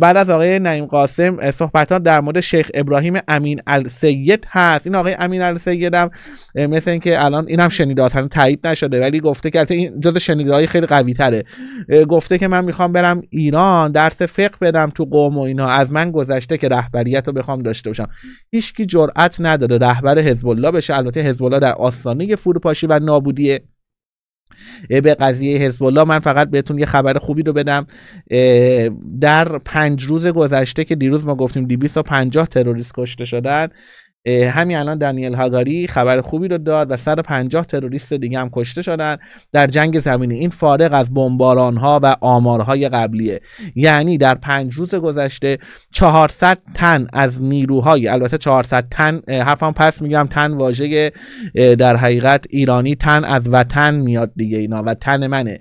بعد از آقای نعیم قاسم صحبت در مورد شیخ ابراهیم امین السید هست این آقای امین السید هم مثل اینکه الان اینم شنیده تایید نشده ولی گفته که این جز شنیده های خیلی قوی تره گفته که من میخوام برم ایران درس فقه بدم تو قوم و اینا از من گذشته که رهبریت رو بخوام داشته باشم هیچکی جرأت نداره رهبر حزب الله بشه البته حزب الله در آستانه فروپاشی و نابودیه به قضیه حزب الله من فقط بهتون یه خبر خوبی رو بدم در پنج روز گذشته که دیروز ما گفتیم 250 تروریست کشته شدن همین الان دانیل هاگاری خبر خوبی رو داد و 150 تروریست دیگه هم کشته شدن در جنگ زمینی این فارغ از بمباران ها و آمارهای قبلیه یعنی در پنج روز گذشته 400 تن از نیروهای البته 400 تن حرفم پس میگم تن واژه در حقیقت ایرانی تن از وطن میاد دیگه اینا و تن منه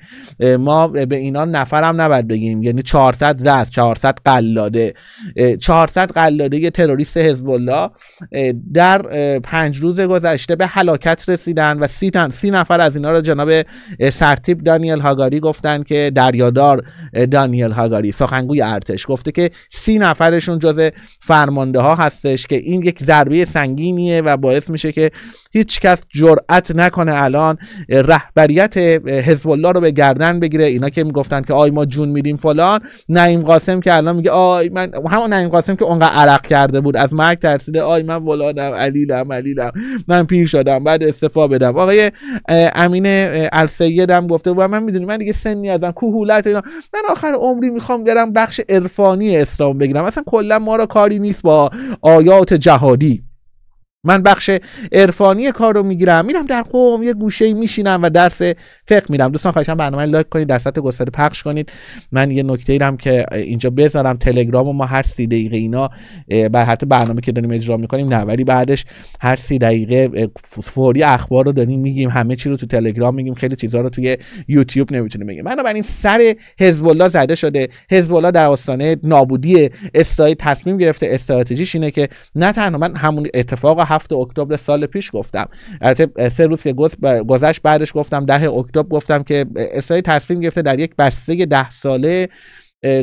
ما به اینا نفرم نباید بگیم یعنی 400 رز 400 قلاده 400 قلاده تروریست حزب الله در پنج روز گذشته به هلاکت رسیدن و سی, تن، سی نفر از اینا رو جناب سرتیب دانیل هاگاری گفتن که دریادار دانیل هاگاری سخنگوی ارتش گفته که سی نفرشون جز فرمانده ها هستش که این یک ضربه سنگینیه و باعث میشه که هیچ کس جرأت نکنه الان رهبریت حزب الله رو به گردن بگیره اینا که میگفتن که آی ما جون میدیم فلان نعیم قاسم که الان میگه آی من همون نعیم قاسم که اونقدر عرق کرده بود از مرگ ترسیده آی من فلانم علیلم علیلم من پیر شدم بعد استفا بدم آقای امین السیدم گفته و من میدونی من دیگه سنی ازم کوهولت اینا من آخر عمری میخوام برم بخش عرفانی اسلام بگیرم اصلا کلا ما را کاری نیست با آیات جهادی من بخش عرفانی کار رو میگیرم میرم در قوم یه گوشه میشینم و درس فقه میرم دوستان خواهشم برنامه لایک کنید درصد گستره پخش کنید من یه نکته ایرم که اینجا بذارم تلگرام و ما هر سی دقیقه اینا بر حتی برنامه که داریم اجرا میکنیم نه ولی بعدش هر سی دقیقه فوری اخبار رو داریم میگیم همه چی رو تو تلگرام میگیم خیلی چیزها رو توی یوتیوب نمیتونیم بگیم این سر حزب الله زده شده حزب الله در آستانه نابودی استای تصمیم گرفته استراتژیش اینه که نه تنها من همون اتفاق هفت اکتبر سال پیش گفتم البته سه روز که گذشت بعدش گفتم ده اکتبر گفتم که اسرائیل تصمیم گرفته در یک بسته ده ساله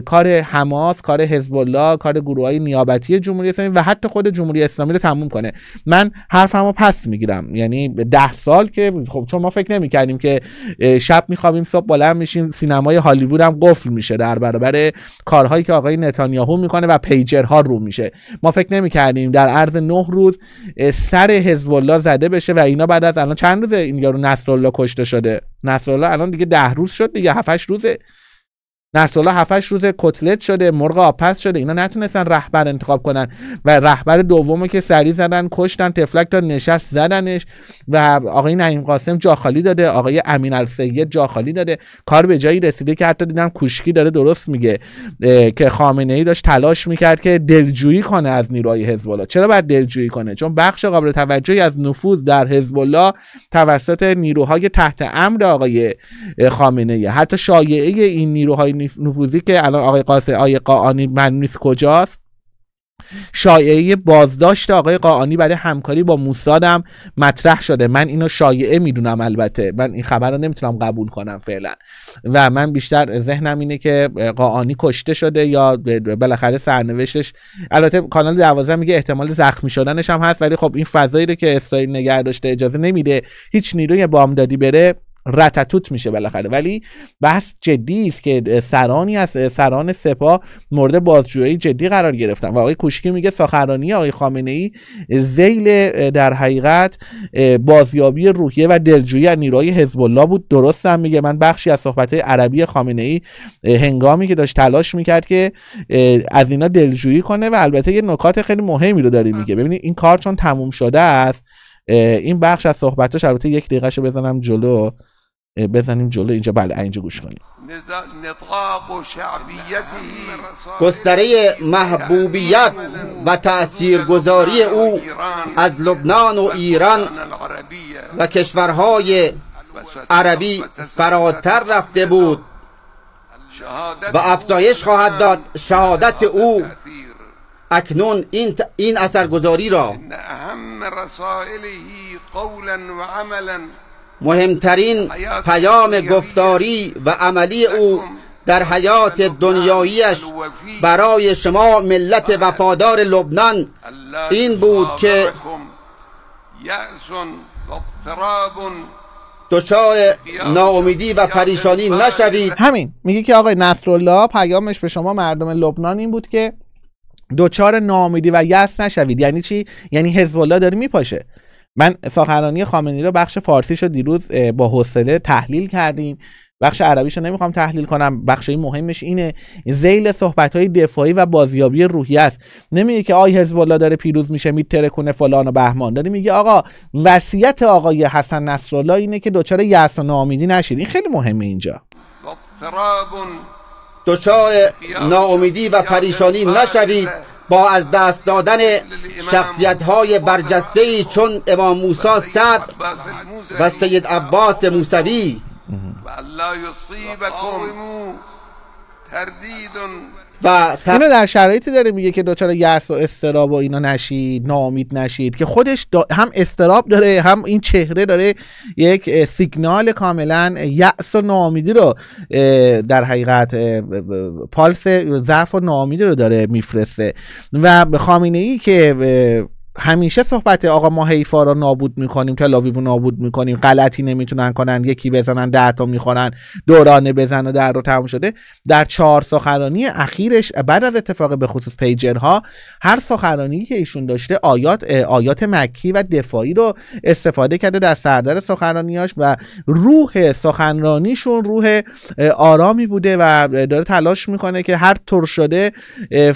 کار حماس کار حزب الله کار گروه های نیابتی جمهوری اسلامی و حتی خود جمهوری اسلامی رو تموم کنه من حرفمو پس میگیرم یعنی ده سال که خب چون ما فکر نمیکردیم که شب میخوابیم صبح بلند میشیم سینمای هالیوود هم قفل میشه در برابر کارهایی که آقای نتانیاهو میکنه و پیجرها رو میشه ما فکر نمیکردیم در عرض نه روز سر حزب الله زده بشه و اینا بعد از الان چند روزه این یارو نصرالله کشته شده نصرالله الان دیگه ده روز شد دیگه هفتش روزه نسل 7 روز کتلت شده مرغ آپس شده اینا نتونستن رهبر انتخاب کنن و رهبر دومو که سری زدن کشتن تفلک تا نشست زدنش و آقای نعیم قاسم جاخالی داده آقای امین السید جاخالی داده کار به جایی رسیده که حتی دیدم کوشکی داره درست میگه که خامنه ای داشت تلاش میکرد که دلجویی کنه از نیروهای حزب چرا باید دلجویی کنه چون بخش قابل توجهی از نفوذ در حزب الله توسط نیروهای تحت امر آقای خامنه ای حتی شایعه این نیروهای نفوذی که الان آقای قاسه آقای قاعانی من نیست کجاست شایعه بازداشت آقای قاعانی برای همکاری با موسادم مطرح شده من اینو شایعه میدونم البته من این خبر رو نمیتونم قبول کنم فعلا و من بیشتر ذهنم اینه که قاعانی کشته شده یا بالاخره سرنوشتش البته کانال دوازه میگه احتمال زخمی شدنش هم هست ولی خب این فضایی رو که اسرائیل نگه داشته اجازه نمیده هیچ نیروی بامدادی بره رتتوت میشه بالاخره ولی بحث جدی است که سرانی از سران سپاه مورد بازجویی جدی قرار گرفتن و آقای کوشکی میگه ساخرانی آقای خامنه ای زیل در حقیقت بازیابی روحیه و دلجویی از نیروهای حزب الله بود درست هم میگه من بخشی از صحبت عربی خامنه ای هنگامی که داشت تلاش میکرد که از اینا دلجویی کنه و البته یه نکات خیلی مهمی رو داره میگه ببینید این کار چون تموم شده است این بخش از صحبتاش البته یک دقیقه بزنم جلو بزنیم جلو اینجا بله اینجا گوش کنیم گستره محبوبیت و تأثیرگذاری او از لبنان و ایران و کشورهای عربی فراتر رفته بود و افزایش خواهد داد شهادت او اکنون این, این اثرگذاری را قولا و عملا مهمترین پیام گفتاری و عملی او در حیات دنیاییش برای شما ملت وفادار لبنان این بود که دچار ناامیدی و پریشانی نشوید همین میگه که آقای نصرالله پیامش به شما مردم لبنان این بود که دچار ناامیدی و یس نشوید یعنی چی یعنی حزب الله داره میپاشه من سخنرانی خامنه‌ای رو بخش فارسیش رو دیروز با حوصله تحلیل کردیم بخش عربیش رو نمیخوام تحلیل کنم بخش مهمش اینه زیل صحبت دفاعی و بازیابی روحی است نمیگه که آی حزب داره پیروز میشه میتره کنه فلان و بهمان داره میگه آقا وصیت آقای حسن نصرالله اینه که دچار یأس و ناامیدی نشید این خیلی مهمه اینجا دچار ناامیدی و پریشانی نشوید با از دست دادن شخصیت های برجسته چون امام موسی صد و سید عباس موسوی و اینو در شرایطی داره میگه که دچار یأس و استراب و اینا نشید ناامید نشید که خودش هم استراب داره هم این چهره داره یک سیگنال کاملا یأس و ناامیدی رو در حقیقت پالس ضعف و ناامیدی رو داره میفرسته و خامینه ای که همیشه صحبت آقا ما حیفا رو نابود میکنیم لاویو نابود میکنیم غلطی نمیتونن کنن یکی بزنن ده تا میخورن دورانه بزن و در رو تموم شده در چهار سخنرانی اخیرش بعد از اتفاق به خصوص پیجرها هر سخنرانی که ایشون داشته آیات آیات مکی و دفاعی رو استفاده کرده در سردر سخنرانیاش و روح سخنرانیشون روح آرامی بوده و داره تلاش میکنه که هر طور شده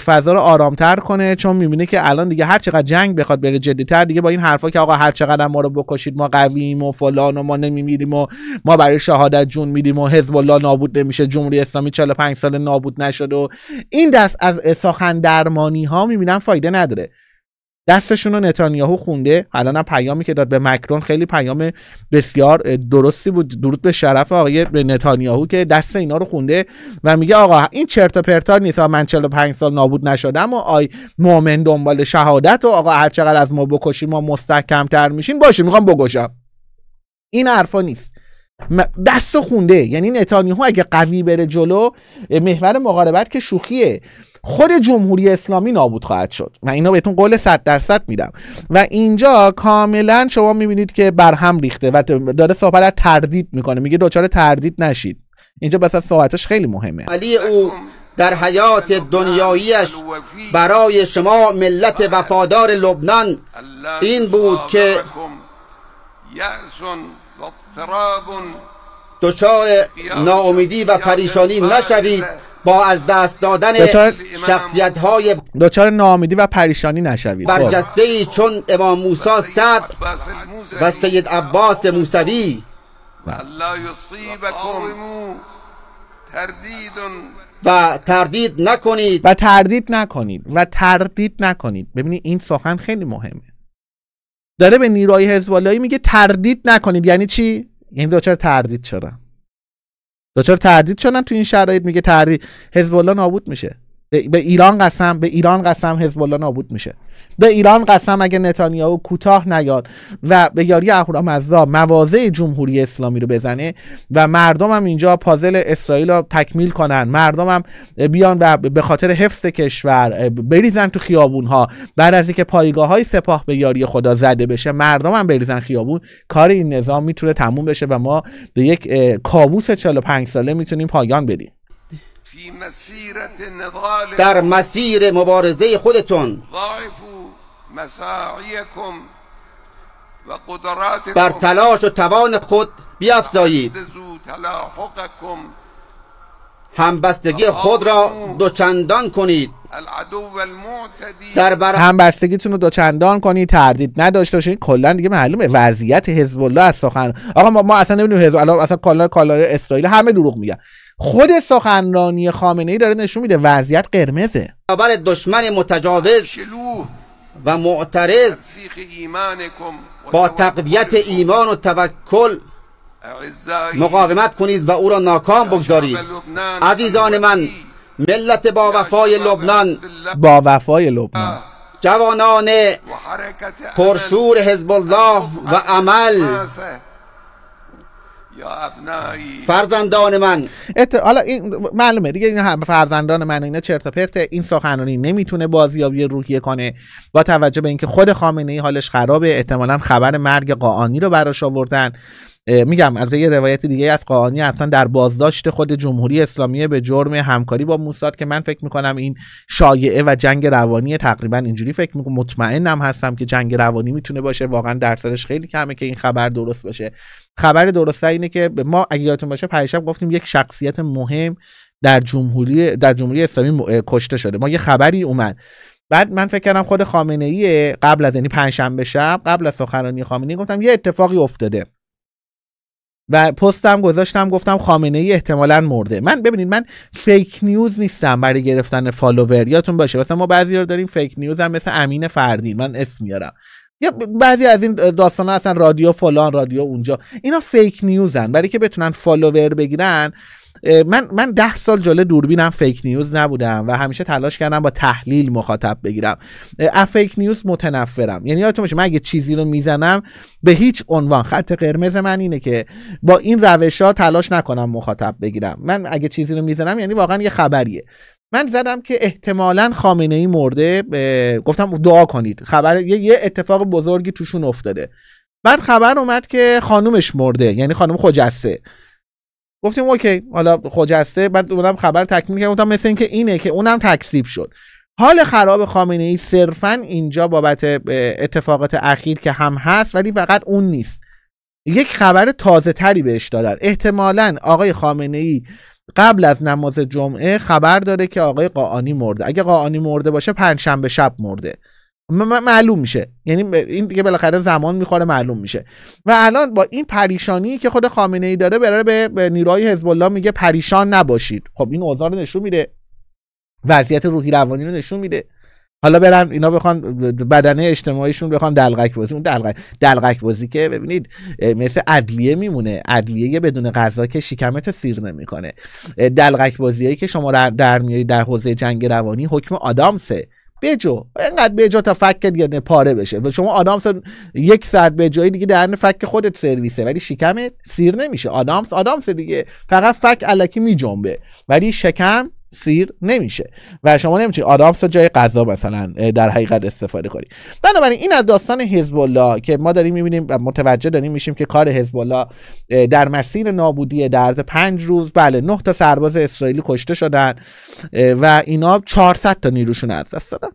فضا رو آرامتر کنه چون میبینه که الان دیگه هر چقدر جنگ به بخواد بره جدیتر دیگه با این حرفا که آقا هر چقدر ما رو بکشید ما قویم و فلان و ما نمیمیریم و ما برای شهادت جون میدیم و حزب الله نابود نمیشه جمهوری اسلامی 45 سال نابود نشد و این دست از سخن درمانی ها میبینم فایده نداره دستشون رو نتانیاهو خونده الان هم پیامی که داد به مکرون خیلی پیام بسیار درستی بود درود به شرف آقای نتانیاهو که دست اینا رو خونده و میگه آقا این چرت و پرتا نیست من 45 سال نابود نشدم و آی مؤمن دنبال شهادت و آقا هر چقدر از ما بکشیم ما تر میشین باشه میخوام بگوشم این حرفا نیست دست خونده یعنی نتانیاهو اگه قوی بره جلو محور مقاربت که شوخیه خود جمهوری اسلامی نابود خواهد شد من اینا بهتون قول 100 درصد میدم و اینجا کاملا شما میبینید که برهم ریخته و داره صحبت از تردید میکنه میگه دچار تردید نشید اینجا بس از صحبتش خیلی مهمه علی او در حیات دنیاییش برای شما ملت وفادار لبنان این بود که دچار ناامیدی و پریشانی نشوید با از دست دادن دوچار... شخصیت های دوچار نامیدی و پریشانی نشوید خب. برجسته چون امام موسا صد و سید عباس موسوی و تردید نکنید و تردید نکنید و تردید نکنید ببینید این سخن خیلی مهمه داره به نیروهای حزب میگه تردید نکنید یعنی چی یعنی دوچار تردید شدن دچار تردید شدن تو این شرایط میگه تردید حزب الله نابود میشه به ایران قسم به ایران قسم حزب الله نابود میشه به ایران قسم اگه نتانیاهو کوتاه نیاد و به یاری اهورامزدا مواضع جمهوری اسلامی رو بزنه و مردمم اینجا پازل اسرائیل رو تکمیل کنن مردم هم بیان و به خاطر حفظ کشور بریزن تو خیابون ها بعد از اینکه پایگاه های سپاه به یاری خدا زده بشه مردم هم بریزن خیابون کار این نظام میتونه تموم بشه و ما به یک کابوس 45 ساله میتونیم پایان بدیم در مسیر مبارزه خودتون بر تلاش و توان خود بیافزایید همبستگی خود را دوچندان کنید در بر... همبستگیتون رو دوچندان کنید تردید نداشته باشید کلا دیگه معلومه وضعیت حزب الله از سخن آقا ما, اصلا نمیدونیم حزب الله اصلا کالا کالای اسرائیل همه دروغ میگن خود سخنرانی خامنه ای داره نشون میده وضعیت قرمزه خبر دشمن متجاوز و معترض با تقویت ایمان و توکل مقاومت کنید و او را ناکام بگذارید عزیزان من ملت با وفای لبنان با وفای لبنان جوانان پرشور حزب الله و عمل فرزندان من ات... حالا این معلومه دیگه این فرزندان من اینا چرت و پرته این سخنرانی نمیتونه بازیابی روحیه کنه با توجه به اینکه خود خامنه ای حالش خرابه احتمالا خبر مرگ قاآنی رو براش آوردن میگم از یه روایت دیگه از قاهانی اصلا در بازداشت خود جمهوری اسلامی به جرم همکاری با موساد که من فکر میکنم این شایعه و جنگ روانی تقریبا اینجوری فکر میکنم مطمئنم هستم که جنگ روانی میتونه باشه واقعا سرش خیلی کمه که این خبر درست باشه خبر درسته اینه که ما اگه یادتون باشه پریشب گفتیم یک شخصیت مهم در جمهوری در جمهوری اسلامی کشته شده ما یه خبری اومد بعد من فکر کردم خود خامنه ای قبل از یعنی پنجشنبه شب قبل از سخنرانی خامنه ای گفتم یه اتفاقی افتاده و پستم گذاشتم گفتم خامنه ای احتمالا مرده من ببینید من فیک نیوز نیستم برای گرفتن فالوور یاتون باشه مثلا ما بعضی رو داریم فیک نیوز هم مثل امین فردین من اسم میارم یا بعضی از این داستان ها اصلا رادیو فلان رادیو اونجا اینا فیک نیوزن برای که بتونن فالوور بگیرن من من ده سال جاله دوربینم فیک نیوز نبودم و همیشه تلاش کردم با تحلیل مخاطب بگیرم از فیک نیوز متنفرم یعنی یادتون باشه من اگه چیزی رو میزنم به هیچ عنوان خط قرمز من اینه که با این روش ها تلاش نکنم مخاطب بگیرم من اگه چیزی رو میزنم یعنی واقعا یه خبریه من زدم که احتمالا خامنه ای مرده گفتم دعا کنید خبر یه اتفاق بزرگی توشون افتاده بعد خبر اومد که خانومش مرده یعنی خانم خجسته گفتیم اوکی حالا خجسته بعد اونم خبر تکمیل کردم مثل اینکه اینه که اونم تکسیب شد حال خراب خامنه ای صرفا اینجا بابت اتفاقات اخیر که هم هست ولی فقط اون نیست یک خبر تازه تری بهش دادن احتمالا آقای خامنه ای قبل از نماز جمعه خبر داره که آقای قاعانی مرده اگه قاعانی مرده باشه پنجشنبه شب مرده معلوم میشه یعنی این دیگه بالاخره زمان میخوره معلوم میشه و الان با این پریشانی که خود خامنه ای داره برای به نیروهای حزب الله میگه پریشان نباشید خب این اوضاع رو نشون میده وضعیت روحی روانی رو نشون میده حالا برن اینا بخوان بدنه اجتماعیشون بخوان دلغک بازی اون بازی که ببینید مثل ادویه میمونه ادویه بدون غذا که شکمت سیر نمیکنه دلغک بازیایی که شما در میارید در حوزه جنگ روانی حکم آدامسه بجو اینقدر بجو تا فکت دیگه پاره بشه شما آدامس یک ساعت به جایی دیگه دهن فک خودت سرویسه ولی شکمت سیر نمیشه آدامس آدامس دیگه فقط فک علکی میجنبه ولی شکم سیر نمیشه و شما نمیتونی آدامس جای غذا مثلا در حقیقت استفاده کنی بنابراین این از داستان حزب الله که ما داریم میبینیم و متوجه داریم میشیم که کار حزب الله در مسیر نابودی در پنج روز بله نه تا سرباز اسرائیلی کشته شدن و اینا 400 تا نیروشون از دست دادن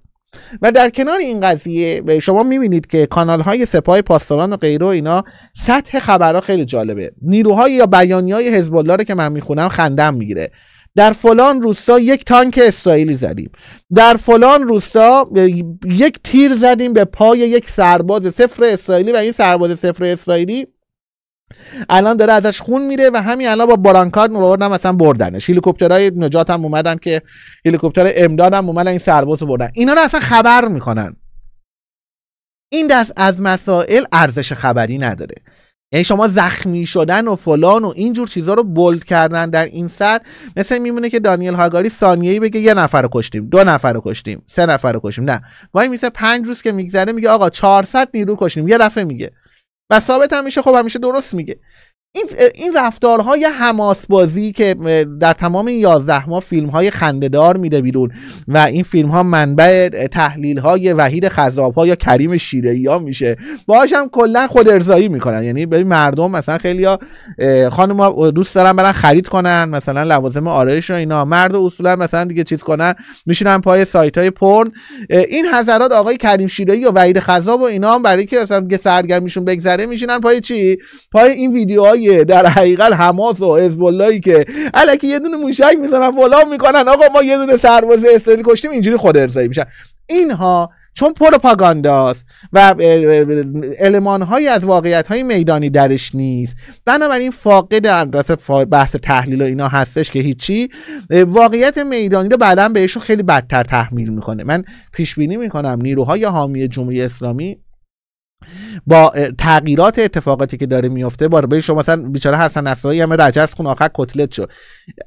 و در کنار این قضیه شما میبینید که کانال های سپاه پاسداران و غیره و اینا سطح خبرها خیلی جالبه نیروهای یا بیانیهای حزب الله که من میخونم خندم میگیره در فلان روستا یک تانک اسرائیلی زدیم در فلان روستا یک تیر زدیم به پای یک سرباز صفر اسرائیلی و این سرباز سفر اسرائیلی الان داره ازش خون میره و همین الان با بارانکاد مبارنم مثلا بردنش هلیکوپترهای نجات هم اومدن که هلیکوپتر امداد هم اومدن این سرباز رو بردن اینا رو اصلا خبر میکنن این دست از مسائل ارزش خبری نداره یعنی شما زخمی شدن و فلان و اینجور چیزها رو بولد کردن در این سر مثل میمونه که دانیل هاگاری ای بگه یه نفر رو کشتیم دو نفر رو کشتیم سه نفر رو کشتیم نه وای میسه پنج روز که میگذره میگه آقا 400 نیرو کشتیم یه دفعه میگه و ثابت هم میشه خب همیشه درست میگه این این رفتارهای حماس بازی که در تمام این 11 ماه فیلم های خندهدار میده بیرون و این فیلم ها منبع تحلیل های وحید خذاب ها یا کریم ای ها میشه باهاش هم کلا خود ارزایی میکنن یعنی به مردم مثلا خیلی ها خانم ها دوست دارن برن خرید کنن مثلا لوازم آرایش و اینا مرد اصولا مثلا دیگه چیز کنن میشینن پای سایت های پرن این حضرات آقای کریم شیرهی یا وحید خذاب و اینا هم برای که مثلا سرگرمیشون بگذره میشینن پای چی پای این ویدیوهای در حقیقت حماس و حزب که الکی یه دونه موشک میزنن بالا میکنن آقا ما یه دونه سرباز استرالی کشتیم اینجوری خود ارزایی میشن اینها چون پروپاگانداست و علمان از واقعیت های میدانی درش نیست بنابراین فاقد بحث تحلیل و اینا هستش که هیچی واقعیت میدانی رو بعدا بهشون خیلی بدتر تحمیل میکنه من پیش بینی میکنم نیروهای حامی جمهوری اسلامی با تغییرات اتفاقاتی که داره میفته به شما مثلا بیچاره حسن نصرایی همه رجس خون آخر کتلت شد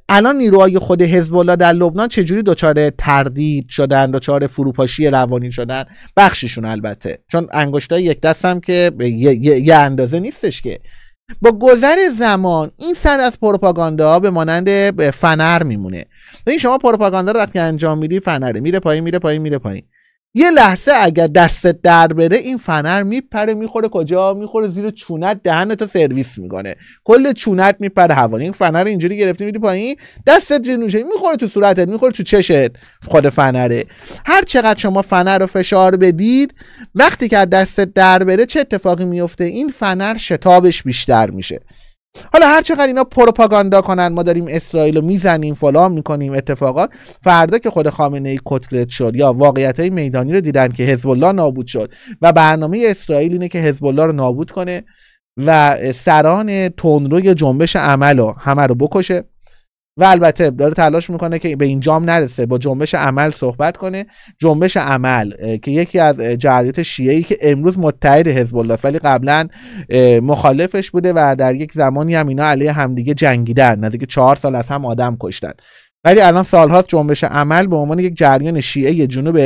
الان نیروهای خود حزب الله در لبنان چجوری دچار تردید شدن دچار فروپاشی روانی شدن بخششون البته چون انگشتای یک دست هم که یه،, یه،, اندازه نیستش که با گذر زمان این صد از پروپاگاندا به مانند فنر میمونه این شما پروپاگاندا رو وقتی انجام میدی فنره میره پایین میره پایین میره پایین یه لحظه اگر دستت در بره این فنر میپره میخوره کجا میخوره زیر چونت تا سرویس میکنه کل چونت میپره هوا این فنر اینجوری گرفتی میدی پایین دستت زیر میخوره تو صورتت میخوره تو چشت خود فنره هر چقدر شما فنر رو فشار بدید وقتی که دستت در بره چه اتفاقی میفته این فنر شتابش بیشتر میشه حالا هر چقدر اینا پروپاگاندا کنن ما داریم اسرائیل رو میزنیم فلان میکنیم اتفاقات فردا که خود خامنه ای کتلت شد یا واقعیت های میدانی رو دیدن که حزب الله نابود شد و برنامه اسرائیل اینه که حزب الله رو نابود کنه و سران تندروی جنبش عمل همه رو بکشه و البته داره تلاش میکنه که به اینجام نرسه با جنبش عمل صحبت کنه جنبش عمل که یکی از جریانات شیعه که امروز متحد حزب الله ولی قبلا مخالفش بوده و در یک زمانی هم اینا علیه همدیگه جنگیدن نزدیک چهار سال از هم آدم کشتن ولی الان سالهاست جنبش عمل به عنوان یک جریان شیعه جنوب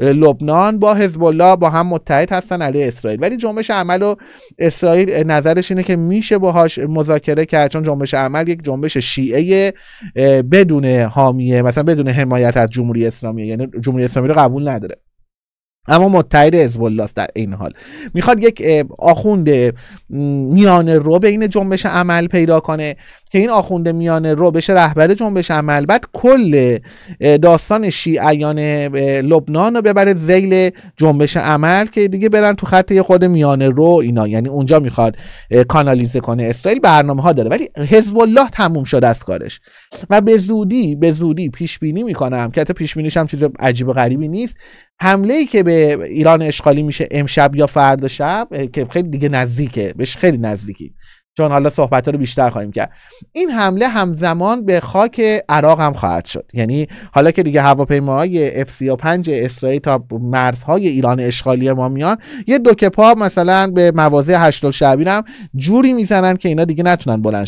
لبنان با حزب الله با هم متحد هستن علیه اسرائیل ولی جنبش عمل و اسرائیل نظرش اینه که میشه باهاش مذاکره کرد چون جنبش عمل یک جنبش شیعه بدون حامیه مثلا بدون حمایت از جمهوری اسلامی یعنی جمهوری اسلامی رو قبول نداره اما متحد حزب در این حال میخواد یک آخوند میانه رو این جنبش عمل پیدا کنه که این آخونده میانه رو بشه رهبر جنبش عمل بعد کل داستان شیعیان لبنان رو ببره زیل جنبش عمل که دیگه برن تو خط خود میانه رو اینا یعنی اونجا میخواد کانالیزه کنه اسرائیل برنامه ها داره ولی حزب الله تموم شده از کارش و به زودی به زودی پیش بینی میکنم که حتی پیش بینیش هم چیز عجیب و غریبی نیست حمله ای که به ایران اشغالی میشه امشب یا فردا شب که خیلی دیگه نزدیکه بهش خیلی نزدیکی چون حالا صحبت رو بیشتر خواهیم کرد این حمله همزمان به خاک عراق هم خواهد شد یعنی حالا که دیگه هواپیماهای اف 35 اسرائیل تا مرزهای ایران اشغالی ما میان یه دوکه پا مثلا به مواضع هشتل الشعبین جوری میزنن که اینا دیگه نتونن بلند